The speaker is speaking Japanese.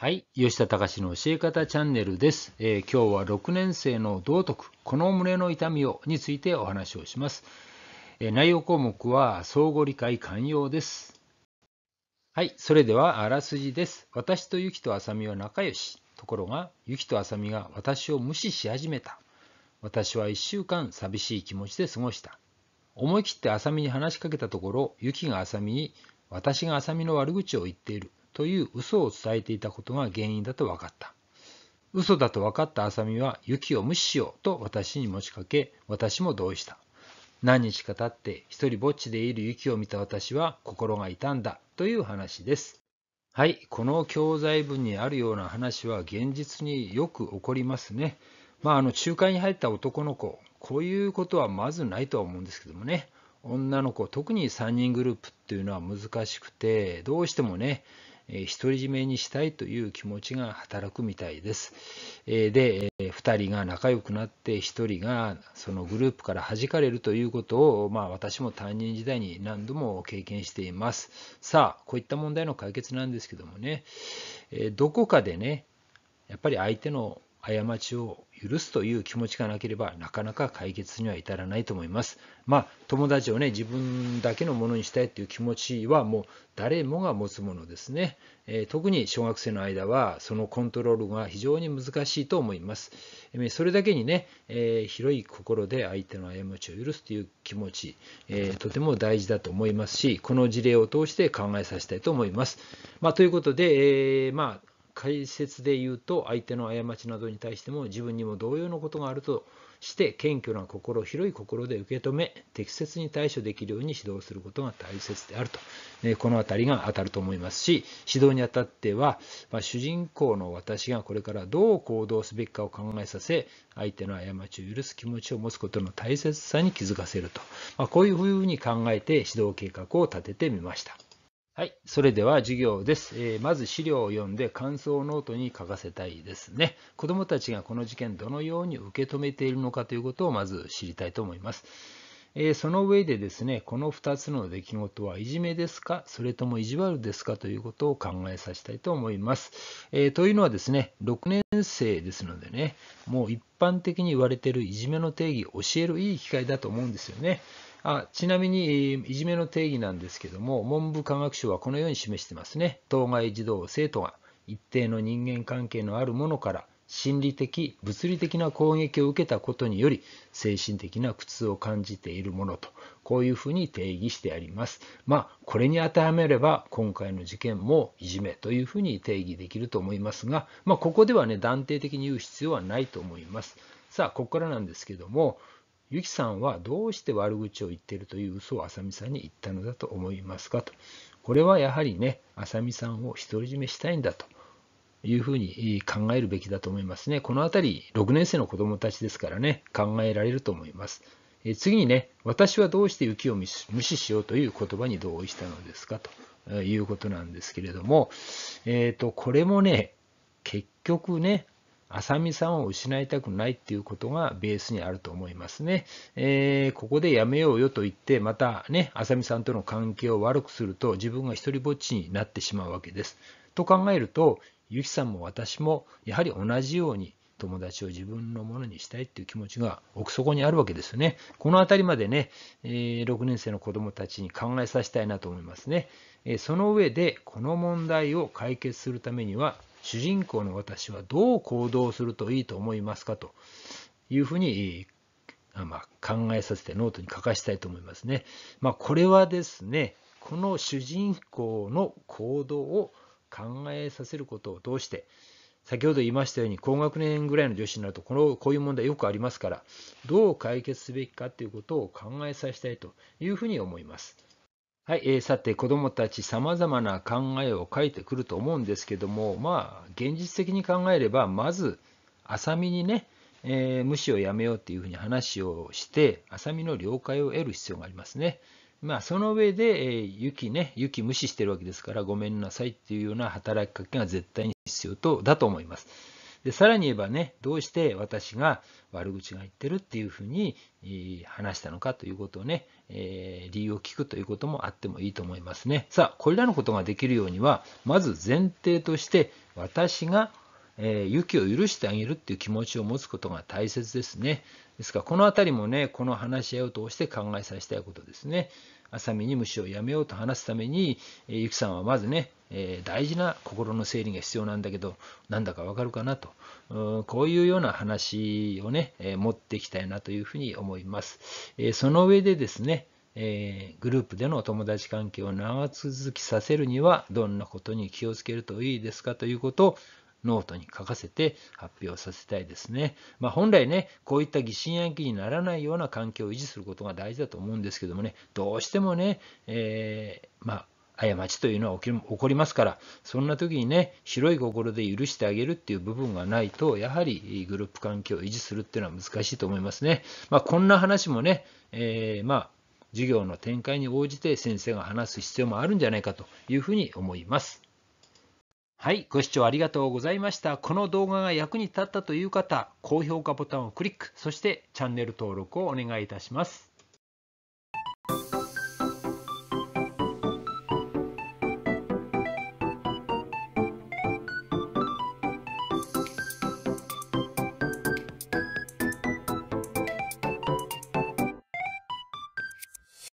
はい。吉田隆の教え方チャンネルです、えー、今日は6年生の道徳、この胸の痛みをについてお話をします。えー、内容項目は相互理解寛容です。はい。それではあらすじです。私とユキとアサミは仲良し。ところが、ユキとアサミが私を無視し始めた。私は1週間寂しい気持ちで過ごした。思い切ってアサミに話しかけたところ、ユキがアサミに、私がアサミの悪口を言っている。という嘘を伝えていたことが原因だと分かった。嘘だと分かった浅見は雪を無視しようと私に持ちかけ、私も同意した。何日か経って一人ぼっちでいる雪を見た私は心が痛んだという話です。はい、この教材文にあるような話は現実によく起こりますね。まあ、あの、仲介に入った男の子、こういうことはまずないとは思うんですけどもね。女の子特に3人グループっていうのは難しくてどうしてもねえ独り占めにしたいという気持ちが働くみたいです。えで、2人が仲良くなって1人がそのグループから弾かれるということを、まあ、私も担任時代に何度も経験しています。さあ、こういった問題の解決なんですけどもね、えどこかでね、やっぱり相手の過ちを許すという気持ちがなければなかなか解決には至らないと思います。まあ友達をね自分だけのものにしたいっていう気持ちはもう誰もが持つものですね。えー、特に小学生の間はそのコントロールが非常に難しいと思います。えそれだけにね、えー、広い心で相手の過ちを許すという気持ち、えー、とても大事だと思いますしこの事例を通して考えさせたいと思います。まあ、ということで、えまあ解説で言うと相手の過ちなどに対しても自分にも同様のことがあるとして謙虚な心広い心で受け止め適切に対処できるように指導することが大切であると、えこの辺りが当たると思いますし指導にあたっては、ま主人公の私がこれからどう行動すべきかを考えさせ相手の過ちを許す気持ちを持つことの大切さに気づかせると、まこういうふうに考えて指導計画を立ててみました。はい、それでは授業です、えー、まず資料を読んで感想をノートに書かせたいですね。子どもたちがこの事件どのように受け止めているのかということをまず知りたいと思います。えー、その上でですね、この2つの出来事はいじめですか、それとも意地悪ですかということを考えさせたいと思います。えー、というのはですね、6年生ですのでね、もう一般的に言われているいじめの定義を教えるいい機会だと思うんですよね。あちなみにいじめの定義なんですけども文部科学省はこのように示してますね当該児童生徒が一定の人間関係のあるものから心理的物理的な攻撃を受けたことにより精神的な苦痛を感じているものとこういうふうに定義してありますまあこれに当てはめれば今回の事件もいじめというふうに定義できると思いますがまあ、ここではね断定的に言う必要はないと思いますさあここからなんですけどもゆきさんはどうして悪口を言っているという嘘をあさみさんに言ったのだと思いますかと。これはやはりね、あさみさんを独り占めしたいんだというふうに考えるべきだと思いますね。このあたり、6年生の子どもたちですからね、考えられると思います。え次にね、私はどうして雪を無視しようという言葉に同意したのですかということなんですけれども、えっ、ー、と、これもね、結局ね、浅見さんを失いたくないっていうことがベースにあると思いますね。えー、ここでやめようよと言って、またね、浅見さんとの関係を悪くすると自分が一人ぼっちになってしまうわけです。と考えると、ゆきさんも私もやはり同じように友達を自分のものにしたいっていう気持ちが奥底にあるわけですよね。この辺りまでね、えー、6年生の子どもたちに考えさせたいなと思いますね。えー、その上で、この問題を解決するためには、主人公の私はどう行動するといいと思いますかというふうに、まあ、考えさせてノートに書かしたいと思いますね。まあ、これはですね、この主人公の行動を考えさせることを通して、先ほど言いましたように高学年ぐらいの女子になるとこのこういう問題よくありますからどう解決すべきかということを考えさせたいというふうに思います。はい、えー、さて、子どもたち、さまざまな考えを書いてくると思うんですけども、まあ、現実的に考えれば、まず、浅見にね、えー、無視をやめようっていうふうに話をして、浅見の了解を得る必要がありますね。まあ、その上で、えー、雪ね、雪無視してるわけですから、ごめんなさいっていうような働きかけが絶対に必要とだと思います。で、さらに言えばね、どうして私が悪口が言ってるっていうふうに話したのかということをね、え理由を聞くということもあってもいいと思いますね。さあ、これらのことができるようには、まず前提として、私がえー、雪を許してあげるっていう気持ちを持つことが大切ですね。ですから、このあたりもね、この話し合いを通して考えさせたいことですね。浅見に虫をやめようと話すために、えゆきさんはまずね、え大事な心の整理が必要なんだけど、なんだかわかるかなと、うこういうような話をね、え持っていきたいなというふうに思います。えその上でですね、えグループでのお友達関係を長続きさせるには、どんなことに気をつけるといいですかということをノートに書かせて発表させたいですね。まあ、本来ね、こういった疑心暗鬼にならないような環境を維持することが大事だと思うんですけどもね、どうしてもね、えー、まあ過ちというのは起こりますから、そんな時にね、広い心で許してあげるっていう部分がないと、やはりグループ環境を維持するっていうのは難しいと思いますね。まあ、こんな話もね、えー、まあ、授業の展開に応じて先生が話す必要もあるんじゃないかというふうに思います。はい、ご視聴ありがとうございました。この動画が役に立ったという方、高評価ボタンをクリック、そしてチャンネル登録をお願いいたします。